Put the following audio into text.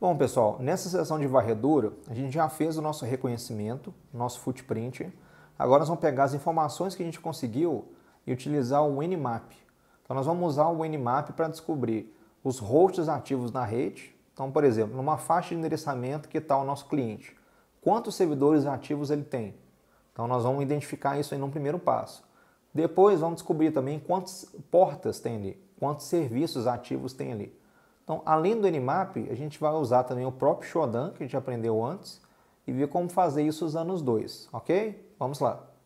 Bom, pessoal, nessa sessão de varredura, a gente já fez o nosso reconhecimento, nosso footprint. Agora nós vamos pegar as informações que a gente conseguiu e utilizar o Nmap. Então nós vamos usar o Nmap para descobrir os hosts ativos na rede. Então, por exemplo, numa faixa de endereçamento que está o nosso cliente, quantos servidores ativos ele tem? Então nós vamos identificar isso aí num primeiro passo. Depois vamos descobrir também quantas portas tem ali, quantos serviços ativos tem ali. Então, além do Nmap, a gente vai usar também o próprio Shodan, que a gente aprendeu antes, e ver como fazer isso usando os dois, ok? Vamos lá.